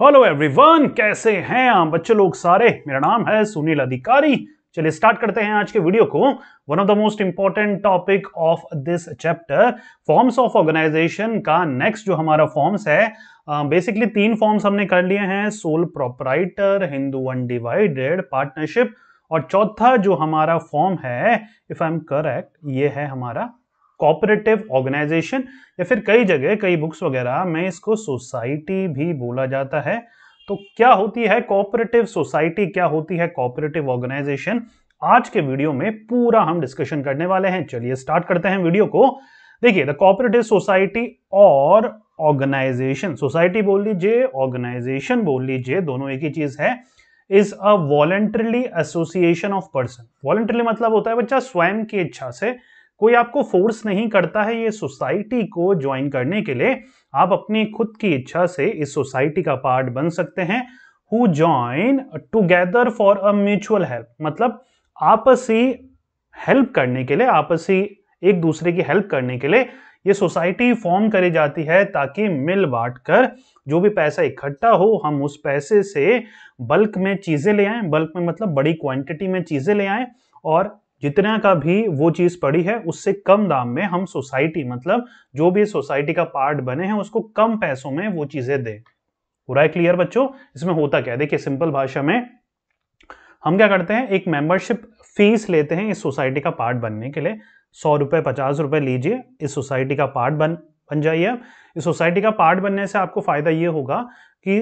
Hello everyone कैसे हैं आप बच्चे लोग सारे मेरा नाम है सुनील अधिकारी चलिए स्टार्ट करते हैं आज के वीडियो को one of the most important topic of this chapter forms of organisation का नेक्स्ट जो हमारा फॉर्म्स है बेसिकली तीन फॉर्म्स हमने कर लिए हैं sole proprietor Hindu undivided partnership और चौथा जो हमारा फॉर्म है इफ आई एम करेक्ट ये है हमारा कॉपरेटिव ऑर्गेनाइजेशन या फिर कई जगह कई बुक्स वगैरह में इसको सोसाइटी भी बोला जाता है तो क्या होती है कॉपरेटिव सोसाइटी क्या होती है कॉपरेटिव ऑर्गेनाइजेशन आज के वीडियो में पूरा हम डिस्कशन करने वाले हैं चलिए स्टार्ट करते हैं वीडियो को देखिए द कॉपरेटिव सोसाइटी और ऑर्गेनाइजेशन सोसाइटी बोल लीजिए ऑर्गेनाइजेशन बोल लीजिए दोनों एक ही चीज है is a voluntarily association of person voluntarily मतलब होता है बच्चा स्वयं की इच्छा से कोई आपको फोर्स नहीं करता है ये सोसाइटी को ज्वाइन करने के लिए आप अपनी खुद की इच्छा से इस सोसाइटी का पार्ट बन सकते हैं who join together for a mutual help मतलब आपसी हेल्प करने के लिए आपसी एक दूसरे की हेल्प करने के लिए ये सोसाइटी फॉर्म करी जाती है ताकि मिल बांट कर जो भी पैसा इकट्ठा हो हम उस पैसे से बल्क में चीज़ें ले आए बल्क में मतलब बड़ी क्वांटिटी में चीज़ें ले आएँ और जितने का भी वो चीज पड़ी है उससे कम दाम में हम सोसाइटी मतलब जो भी सोसाइटी का पार्ट बने हैं उसको कम पैसों में वो चीजें दें पूरा क्लियर बच्चों इसमें होता क्या है देखिए सिंपल भाषा में हम क्या करते हैं एक मेंबरशिप फीस लेते हैं इस सोसाइटी का पार्ट बनने के लिए सौ रुपये पचास रुपये लीजिए इस सोसाइटी का पार्ट बन बन जाइए इस सोसाइटी का पार्ट बनने से आपको फ़ायदा ये होगा कि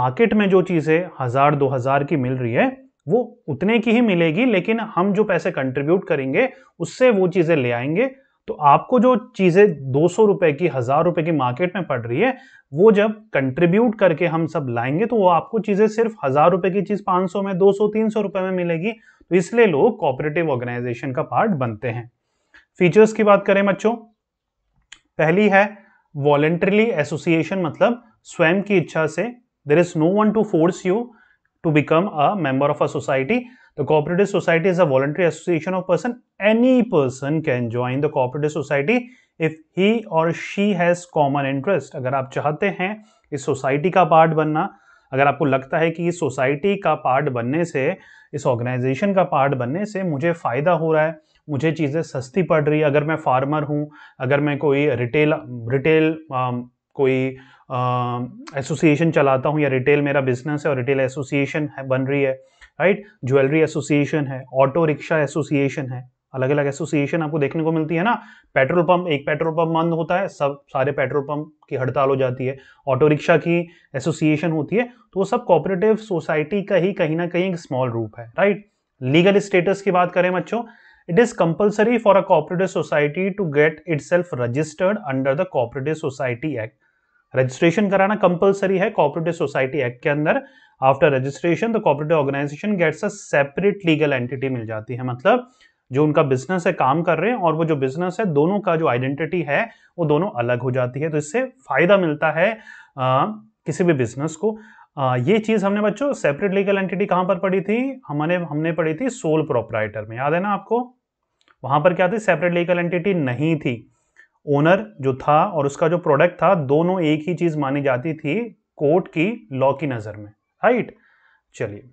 मार्केट में जो चीज़ें हज़ार दो हज़ार की मिल रही है वो उतने की ही मिलेगी लेकिन हम जो पैसे कंट्रीब्यूट करेंगे उससे वो चीज़ें ले आएंगे तो आपको जो चीज़ें दो सौ रुपए की हज़ार रुपये की मार्केट में पड़ रही है वो जब कंट्रीब्यूट करके हम सब लाएंगे तो वो आपको चीज़ें सिर्फ हज़ार रुपये की चीज़ पाँच सौ में दो सौ तीन सौ रुपये में मिलेगी तो इसलिए लोग कॉपरेटिव ऑर्गेनाइजेशन का पार्ट बनते हैं फीचर्स की बात करें बच्चों पहली है वॉलेंट्रली एसोसिएशन मतलब स्वयं की इच्छा से there is no one to force you to become a member of a society. The cooperative society is a voluntary association of person. Any person can join the cooperative society if he or she has common interest. अगर आप चाहते हैं इस society का part बनना अगर आपको लगता है कि इस सोसाइटी का पार्ट बनने से इस ऑर्गेनाइजेशन का पार्ट बनने से मुझे फ़ायदा हो रहा है मुझे चीज़ें सस्ती पड़ रही है अगर मैं फार्मर हूँ अगर मैं कोई रिटेल रिटेल आ, कोई एसोसिएशन चलाता हूँ या रिटेल मेरा बिजनेस है और रिटेल एसोसिएशन है बन रही है राइट ज्वेलरी एसोसिएशन है ऑटो रिक्शा एसोसिएशन है अलग अलग एसोसिएशन आपको देखने को मिलती है ना पेट्रोल पंप एक पेट्रोल पंप बंद होता है सब सारे पेट्रोल पंप की हड़ताल हो जाती है ऑटो रिक्शा की एसोसिएशन होती है तो वो सब कोऑपरेटिव सोसाइटी का ही कहीं ना कहीं एक स्मॉल रूप है राइट लीगल स्टेटस की बात करें बच्चों is is for a a society to get it self registered under the cooperative society act registration कराना कंपलसरी है कॉपरेटिव सोसाइटी एक्ट के अंदर after registration the cooperative organisation gets a separate legal entity मिल जाती है मतलब जो उनका बिजनेस है काम कर रहे हैं और वो जो बिजनेस है दोनों का जो आइडेंटिटी है वो दोनों अलग हो जाती है तो इससे फायदा मिलता है आ, किसी भी बिजनेस को आ, ये चीज हमने बच्चों सेपरेट लीगल एंटिटी कहां पर पड़ी थी हमारे हमने पढ़ी थी सोल प्रोपराइटर में याद है ना आपको वहां पर क्या थी सेपरेट लीगल एंटिटी नहीं थी ओनर जो था और उसका जो प्रोडक्ट था दोनों एक ही चीज मानी जाती थी कोर्ट की लॉ की नजर में राइट चलिए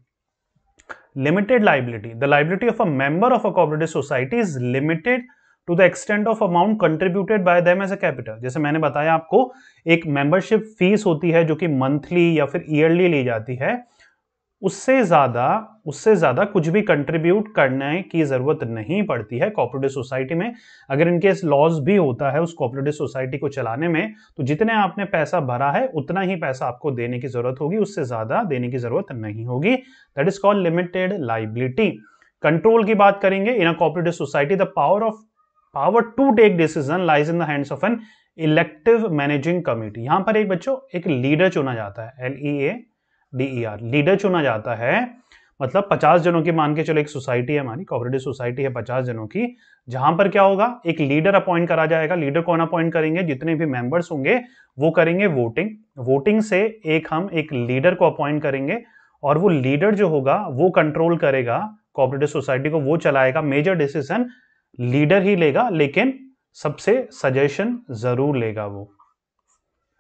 limited liability the liability of a member of a cooperative society is limited to the extent of amount contributed by them as a capital जैसे मैंने बताया आपको एक मेंबरशिप फीस होती है जो कि मंथली या फिर ईयरली ली जाती है उससे ज़्यादा उससे ज़्यादा कुछ भी कंट्रीब्यूट करने की ज़रूरत नहीं पड़ती है कॉपरेटिव सोसाइटी में अगर इनकेस लॉस भी होता है उस कॉपरेटिव सोसाइटी को चलाने में तो जितने आपने पैसा भरा है उतना ही पैसा आपको देने की ज़रूरत होगी उससे ज़्यादा देने की ज़रूरत नहीं होगी that is called limited liability control की बात करेंगे in a cooperative society the power of power to take decision lies in the hands of an elective managing committee यहां पर एक बच्चों एक लीडर चुना जाता है L E A R leader e चुना जाता है मतलब 50 जनों की मान के चलो एक सोसाइटी है हमारी कॉपरेटिव सोसाइटी है 50 जनों की जहां पर क्या होगा एक लीडर अपॉइंट करा जाएगा लीडर कौन अपॉइंट करेंगे जितने भी मेंबर्स होंगे वो करेंगे वोटिंग वोटिंग से एक हम एक लीडर को अपॉइंट करेंगे और वो लीडर जो होगा वो कंट्रोल करेगा कॉपरेटिव सोसाइटी को वो चलाएगा मेजर डिसीजन लीडर ही लेगा लेकिन सबसे सजेशन जरूर लेगा वो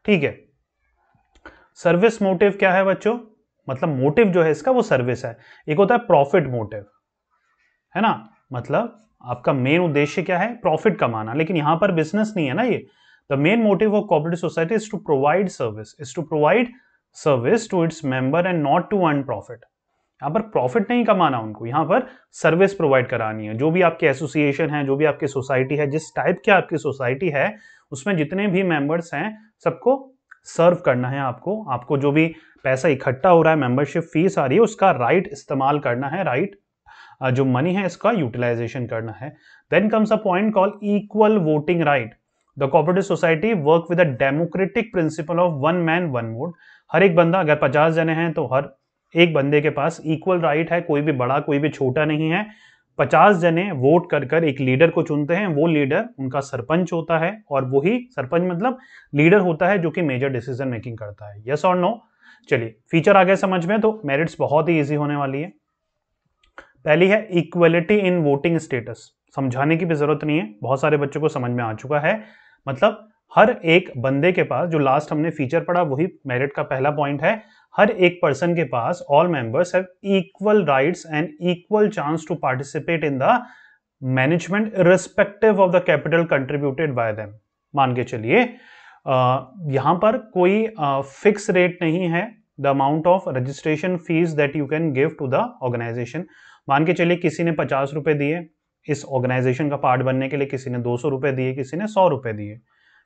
ठीक है सर्विस मोटिव क्या है बच्चों मतलब मोटिव जो है इसका वो सर्विस है एक होता है प्रॉफिट मोटिव है ना मतलब आपका मेन उद्देश्य क्या है प्रॉफिट कमाना लेकिन यहां पर बिजनेस नहीं है ना ये the main motive of cooperative society is to provide service is to provide service to its member and not to earn profit यहाँ पर प्रॉफिट नहीं कमाना उनको यहां पर सर्विस प्रोवाइड करानी है जो भी आपके एसोसिएशन है जो भी आपकी सोसाइटी है जिस टाइप की आपकी सोसाइटी है उसमें जितने भी मेंबर्स हैं सबको सर्व करना है आपको आपको जो भी पैसा इकट्ठा हो रहा है मेंबरशिप फीस आ रही है उसका राइट इस्तेमाल करना है राइट जो मनी है इसका यूटिलाइजेशन करना है then comes a point call equal voting right the cooperative society work with a democratic principle of one man one vote हर एक बंदा अगर पचास जने हैं तो हर एक बंदे के पास इक्वल राइट right है कोई भी बड़ा कोई भी छोटा नहीं है पचास जने वोट कर कर एक लीडर को चुनते हैं वो लीडर उनका सरपंच होता है और वही सरपंच मतलब लीडर होता है जो कि मेजर डिसीजन मेकिंग करता है यस और नो चलिए फीचर आ समझ में तो मेरिट्स बहुत ही ईजी होने वाली है पहली है इक्वलिटी इन वोटिंग स्टेटस समझाने की भी जरूरत नहीं है बहुत सारे बच्चों को समझ में आ चुका है मतलब हर एक बंदे के पास जो लास्ट हमने फीचर पढ़ा वही मेरिट का पहला पॉइंट है हर एक पर्सन के पास all members have equal rights and equal chance to participate in the management respective of the capital contributed by them मान के चलिए यहां पर कोई फिक्स रेट नहीं है the amount of registration fees that you can give to the organisation मान के चलिए किसी ने पचास रुपए दिए इस ऑर्गेनाइजेशन का पार्ट बनने के लिए किसी ने दो सौ रुपए दिए किसी ने सौ रुपए दिए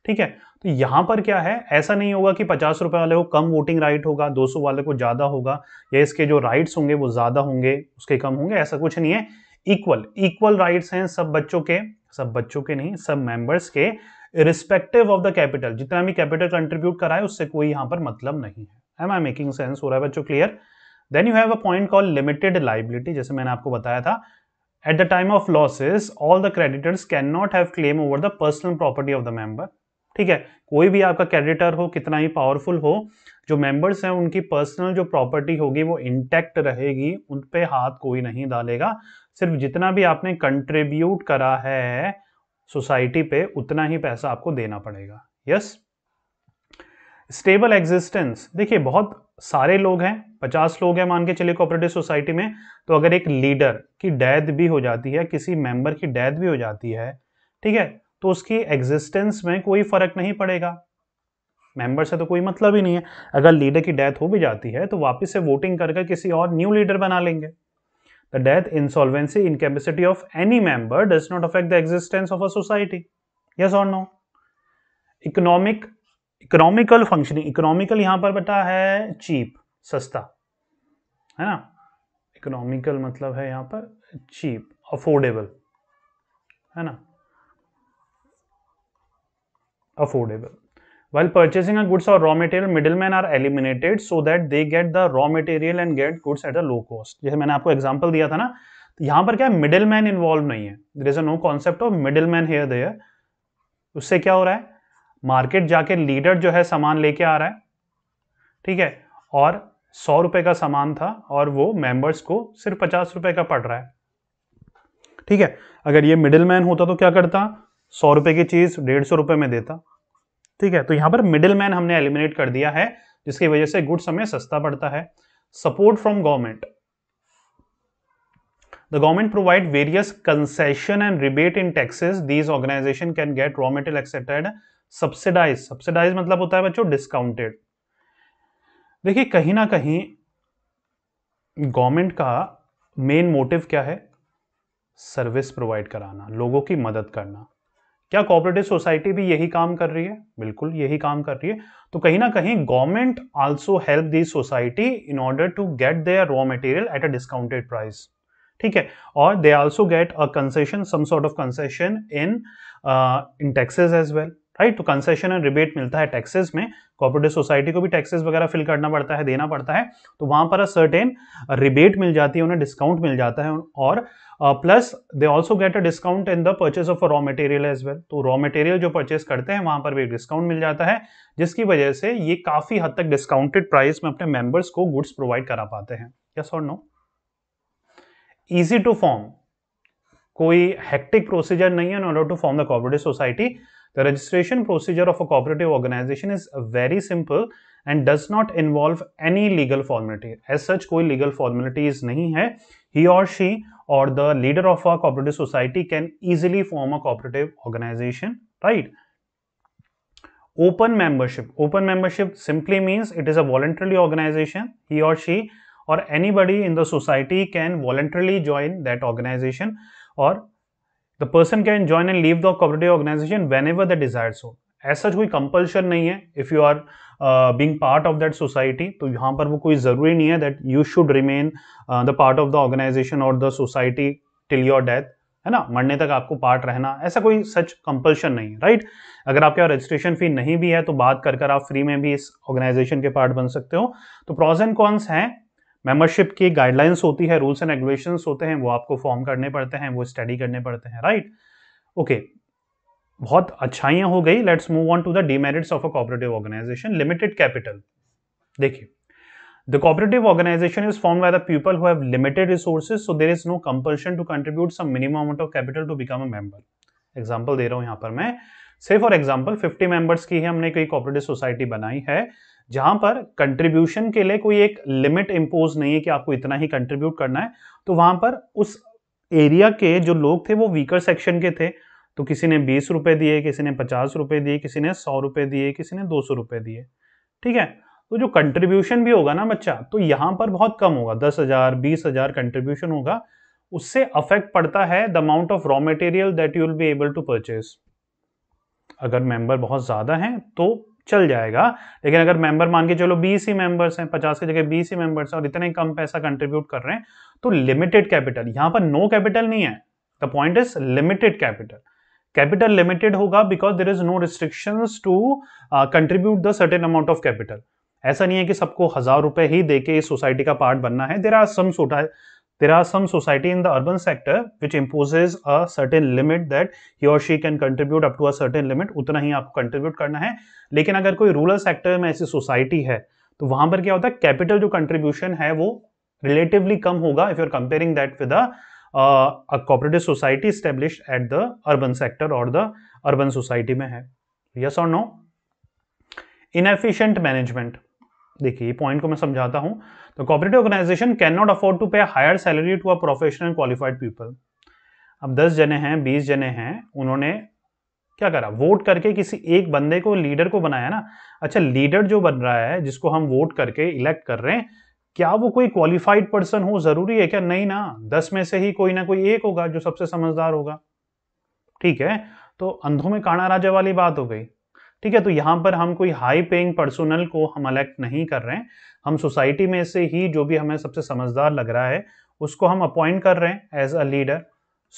ठीक है तो यहां पर क्या है ऐसा नहीं होगा कि पचास रुपए वाले को कम वोटिंग राइट होगा दो सौ वाले को ज़्यादा होगा या इसके जो राइट्स होंगे वो ज़्यादा होंगे उसके कम होंगे ऐसा कुछ नहीं है इक्वल इक्वल राइट्स हैं सब बच्चों के सब बच्चों के नहीं सब मेंबर्स के रिस्पेक्टिव ऑफ द कैपिटल जितना भी कैपिटल कंट्रीब्यूट कराए उससे कोई यहां पर मतलब नहीं है एम आई मेकिंग सेंस हो रहा है बच्चों clear then you have a point call limited liability जैसे मैंने आपको बताया था at the time of losses all the creditors can not have claim over the personal property of the member ठीक है कोई भी आपका क्रेडिटर हो कितना ही पावरफुल हो जो मेंबर्स हैं उनकी पर्सनल जो प्रॉपर्टी होगी वो इंटैक्ट रहेगी उन पर हाथ कोई नहीं डालेगा सिर्फ जितना भी आपने कंट्रीब्यूट करा है सोसाइटी पे उतना ही पैसा आपको देना पड़ेगा यस स्टेबल एग्जिस्टेंस देखिए बहुत सारे लोग हैं पचास लोग हैं मान के चले कोऑपरेटिव सोसाइटी में तो अगर एक लीडर की डेथ भी हो जाती है किसी मेंबर की डेथ भी हो जाती है ठीक है तो उसकी एग्जिस्टेंस में कोई फ़र्क नहीं पड़ेगा मेंबर से तो कोई मतलब ही नहीं है अगर लीडर की डेथ हो भी जाती है तो वापस से वोटिंग करके किसी और न्यू लीडर बना लेंगे the death insolvency incapacity of any member does not affect the existence of a society yes और no economic economical functioning economical यहां पर बता है चीप सस्ता है ना इकोनॉमिकल मतलब है यहां पर चीप अफोर्डेबल है ना affordable. While purchasing a goods or raw material, middlemen are eliminated so that they get the raw material and get goods at a low cost. जैसे मैंने आपको एग्जाम्पल दिया था ना तो यहाँ पर क्या मिडिल मैन इन्वॉल्व नहीं है there is a no concept of middle man here there उससे क्या हो रहा है मार्केट जाके लीडर जो है सामान लेके आ रहा है ठीक है और सौ रुपये का सामान था और वो मेंबर्स को सिर्फ पचास रुपये का पड़ रहा है ठीक है अगर ये मिडिल मैन होता तो क्या करता सौ रुपये की चीज़ डेढ़ सौ रुपये में देता ठीक है तो यहाँ पर मिडिल मैन हमने एलिमिनेट कर दिया है जिसकी वजह से गुड्स हमें सस्ता पड़ता है support from government the government provide various concession and rebate in taxes these organisation can get raw material accepted subsidise subsidise मतलब होता है बच्चों डिस्काउंटेड देखिए कहीं ना कहीं गवर्नमेंट का मेन मोटिव क्या है सर्विस प्रोवाइड कराना लोगों की मदद करना क्या कोऑपरेटिव सोसाइटी भी यही काम कर रही है बिल्कुल यही काम कर रही है तो कहीं ना कहीं government also help the society in order to get their raw material at a discounted price ठीक है और they also get a concession some sort of concession in in taxes as well right तो concession and rebate मिलता है taxes में cooperative society को भी taxes वगैरह फिल करना पड़ता है देना पड़ता है तो वहां पर सर्टेन रिबेट मिल जाती है उन्हें डिस्काउंट मिल जाता है और plus they also get a discount in the purchase of raw material as well तो रॉ मटेरियल जो परचेज करते हैं वहां पर भी डिस्काउंट मिल जाता है जिसकी वजह से ये काफ़ी हद तक डिस्काउंटेड प्राइस में अपने मेंबर्स को गुड्स प्रोवाइड करा पाते हैं यस और नो ईजी टू फॉर्म कोई हेक्टिक प्रोसीजर नहीं है in order to form the cooperative society The registration procedure of a cooperative organization is very simple and does not involve any legal formality. As such, कोई legal formality नहीं है. He or she or the leader of a cooperative society can easily form a cooperative organization, right? Open membership. Open membership simply means it is a voluntary organization. He or she or anybody in the society can voluntarily join that organization or the person can join and leave the cooperative organisation whenever the desire so ऐसा कोई compulsion नहीं है if you are being part of that society तो यहाँ पर वो कोई ज़रूरी नहीं है that you should remain the part of the organisation और the society till your death है ना मरने तक आपको पार्ट रहना ऐसा कोई सच कंपल्शन नहीं है राइट अगर आपके यहाँ रजिस्ट्रेशन फ़ी नहीं भी है तो बात कर कर आप फ्री में भी इस ऑर्गेनाइजेशन के पार्ट बन सकते हो तो प्रॉज एंड कॉन्स हैं मेंबरशिप की गाइडलाइंस होती है रूल्स एंड रेगुलेशंस होते हैं वो आपको फॉर्म करने पड़ते हैं वो स्टडी करने पड़ते हैं राइट ओके बहुत अच्छाइयां हो गई let's move on to the demerits of a cooperative organisation limited capital देखिए the cooperative organisation is form by the people who have limited resources so there is no compulsion to contribute some minimum amount of capital to become a member example दे रहा हूं यहां पर मैं से for example 50 members की ही हमने कोई कॉपरेटिव सोसाइटी बनाई है जहां पर कंट्रीब्यूशन के लिए कोई एक लिमिट इम्पोज नहीं है कि आपको इतना ही कंट्रीब्यूट करना है तो वहां पर उस एरिया के जो लोग थे वो वीकर सेक्शन के थे तो किसी ने बीस रुपए दिए किसी ने पचास रुपए दिए किसी ने सौ रुपए दिए किसी ने दो सौ रुपए दिए ठीक है तो जो कंट्रीब्यूशन भी होगा ना बच्चा तो यहां पर बहुत कम होगा दस हज़ार बीस हज़ार कंट्रीब्यूशन होगा उससे अफेक्ट पड़ता है the amount of raw material that you will be able to purchase अगर मेंबर बहुत ज़्यादा हैं तो चल जाएगा लेकिन अगर मेंबर मान के चलो बीस ही मेंबर्स हैं पचास की जगह बीस ही मेंबर्स हैं और इतने कम पैसा कंट्रीब्यूट कर रहे हैं तो लिमिटेड कैपिटल यहां पर नो कैपिटल नहीं है the point is limited capital capital limited होगा because there is no restriction to contribute the certain amount of capital ऐसा नहीं है कि सबको हजार रुपए ही देके इस सोसाइटी का पार्ट बनना है there are some there are some society in the urban sector which imposes a certain limit that he or she can contribute up to a certain limit उतना ही आपको contribute करना है लेकिन अगर कोई रूरल सेक्टर में ऐसी सोसाइटी है तो वहां पर क्या होता है कैपिटल जो कंट्रीब्यूशन है वो रिलेटिवली कम होगा if you are comparing that with a cooperative society established at the urban sector और द अर्बन सोसाइटी में है यस और नो इनएफिशिएंट मैनेजमेंट देखिए पॉइंट को मैं समझाता हूँ तो cooperative organisation can not afford to pay higher salary to a professional qualified people अब दस जने हैं बीस जने हैं उन्होंने क्या करा वोट करके किसी एक बंदे को लीडर को बनाया ना अच्छा लीडर जो बन रहा है जिसको हम वोट करके इलेक्ट कर रहे हैं क्या वो कोई क्वालिफाइड पर्सन हो जरूरी है क्या नहीं ना दस में से ही कोई ना कोई एक होगा जो सबसे समझदार होगा ठीक है तो अंधों में काना राजा वाली बात हो गई ठीक है तो यहाँ पर हम कोई हाई पेइंग पर्सोनल को हम अलेक्ट नहीं कर रहे हैं हम सोसाइटी में से ही जो भी हमें सबसे समझदार लग रहा है उसको हम अपॉइंट कर रहे हैं as a leader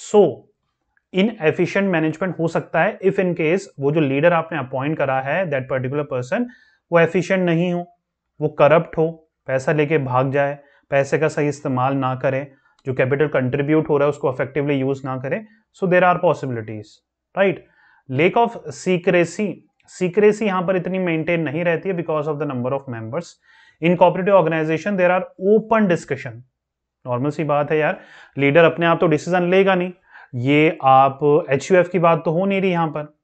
so inefficient management हो सकता है इफ इन केस वो जो लीडर आपने अपॉइंट करा है दैट पर्टिकुलर पर्सन वो एफिशियंट नहीं हो वो करप्ट हो पैसा लेके भाग जाए पैसे का सही इस्तेमाल ना करें जो कैपिटल कंट्रीब्यूट हो रहा है उसको अफेक्टिवली यूज ना करें so there are possibilities right lack of secrecy secrecy यहां पर इतनी मेंटेन नहीं रहती है because of the number of members in cooperative organisation there are open discussion normal सी बात है यार लीडर अपने आप तो डिसीजन लेगा नहीं ये आप एच की बात तो हो नहीं रही यहां पर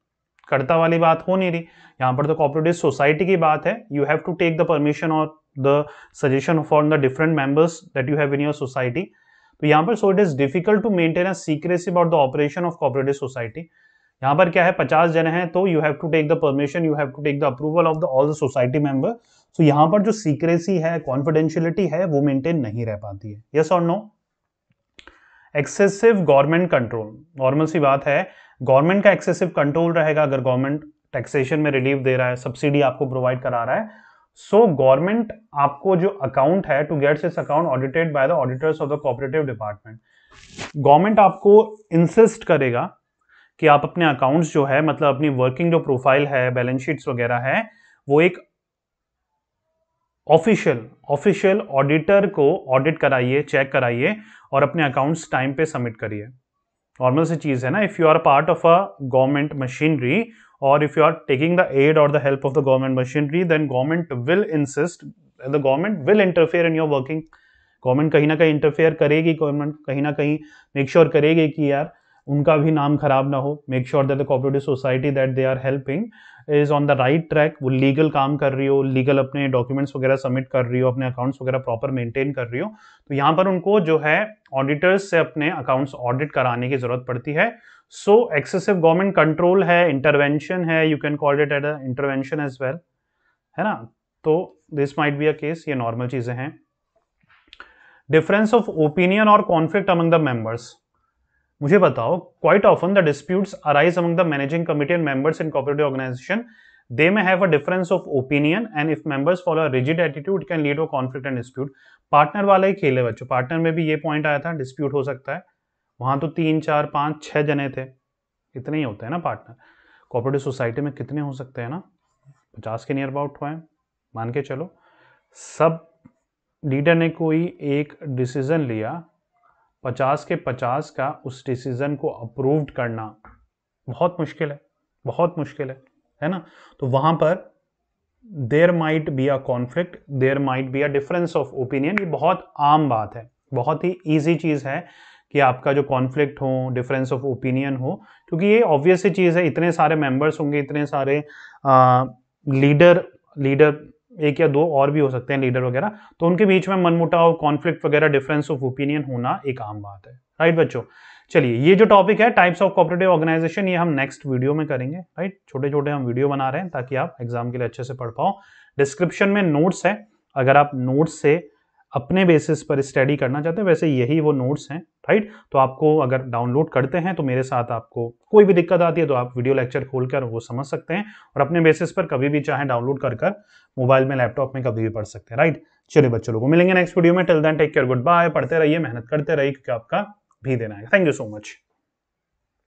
कर्ता वाली बात हो नहीं रही यहां पर तो कॉपरेटिव सोसाइटी की बात है you have to take the permission और the suggestion for the different members that you have in your society तो यहां पर so it is difficult to maintain a secrecy about the operation of cooperative society यहाँ पर क्या है पचास जन हैं तो you have to take the permission you have to take the approval of the all the society member so यहाँ पर जो सीक्रेसी है कॉन्फिडेंशियलिटी है वो मेंटेन नहीं रह पाती है यस और no excessive government control normal सी बात है गवर्नमेंट का एक्सेसिव कंट्रोल रहेगा अगर गवर्नमेंट टैक्सेशन में रिलीफ दे रहा है सब्सिडी आपको प्रोवाइड करा रहा है सो so, गवर्नमेंट आपको जो अकाउंट है to gets is account audited by the auditors of the cooperative department government आपको इंसिस्ट करेगा कि आप अपने अकाउंट्स जो है मतलब अपनी वर्किंग जो प्रोफाइल है बैलेंस शीट्स वगैरह है वो एक ऑफिशियल ऑफिशियल ऑडिटर को ऑडिट कराइए चेक कराइए और अपने अकाउंट्स टाइम पे सबमिट करिए नॉर्मल सी चीज़ है ना if you are part of a government machinery और if you are taking the aid और the help of the government machinery then government will insist the government will interfere in your working government कहीं ना कहीं interfere करेगी government कहीं ना कहीं make sure करेगी कि यार उनका भी नाम खराब ना हो make sure that the cooperative society that they are helping is on the right track वो लीगल काम कर रही हो लीगल अपने डॉक्यूमेंट्स वगैरह सबमिट कर रही हो अपने अकाउंट्स वगैरह प्रॉपर मेंटेन कर रही हो तो यहाँ पर उनको जो है ऑडिटर्स से अपने अकाउंट्स ऑडिट कराने की ज़रूरत पड़ती है सो एक्सेसिव गवर्नमेंट कंट्रोल है इंटरवेंशन है you can call it at intervention as well है ना तो this might be a case ये नॉर्मल चीज़ें हैं डिफरेंस ऑफ ओपिनियन और कॉन्फ्लिक्ट अमंग द मेम्बर्स मुझे बताओ quite often the disputes arise among the managing committee and members in cooperative organization they may have a difference of opinion and if members follow a rigid attitude can lead a conflict and dispute partner वाला ही खेले बच्चों partner में भी ये point आया था dispute हो सकता है वहां तो तीन चार पांच छह जने थे इतने ही होते हैं ना पार्टनर कॉपरेटिव सोसाइटी में कितने हो सकते हैं ना पचास के नियर अबाउट हुए मान के चलो सब लीडर ने कोई एक डिसीजन लिया पचास के पचास का उस डिसीज़न को अप्रूव्ड करना बहुत मुश्किल है बहुत मुश्किल है है ना तो वहाँ पर there might be a conflict there might be a difference of opinion ये बहुत आम बात है बहुत ही ईजी चीज़ है कि आपका जो कॉन्फ्लिक्ट हो डिफरेंस ऑफ ओपिनियन हो क्योंकि ये ऑब्वियस ही चीज़ है इतने सारे मेंबर्स होंगे इतने सारे लीडर लीडर एक या दो और भी हो सकते हैं लीडर वगैरह तो उनके बीच में मनमुटाव कॉन्फ्लिक्ट वगैरह डिफरेंस ऑफ ओपिनियन होना एक आम बात है राइट बच्चों चलिए ये जो टॉपिक है टाइप्स ऑफ कॉपरेटिव ऑर्गेनाइजेशन ये हम नेक्स्ट वीडियो में करेंगे राइट छोटे छोटे हम वीडियो बना रहे हैं ताकि आप एग्जाम के लिए अच्छे से पढ़ पाओ डिस्क्रिप्शन में नोट्स है अगर आप नोट्स से अपने बेसिस पर स्टडी करना चाहते हैं वैसे यही वो नोट्स हैं राइट तो आपको अगर डाउनलोड करते हैं तो मेरे साथ आपको कोई भी दिक्कत आती है तो आप वीडियो लेक्चर खोल कर वो समझ सकते हैं और अपने बेसिस पर कभी भी चाहे डाउनलोड कर कर मोबाइल में लैपटॉप में कभी भी पढ़ सकते हैं राइट चलिए बच्चों लोगों मिलेंगे नेक्स्ट वीडियो में till then take care good bye पढ़ते रहिए मेहनत करते रहिए क्योंकि आपका भी देना है थैंक यू सो मच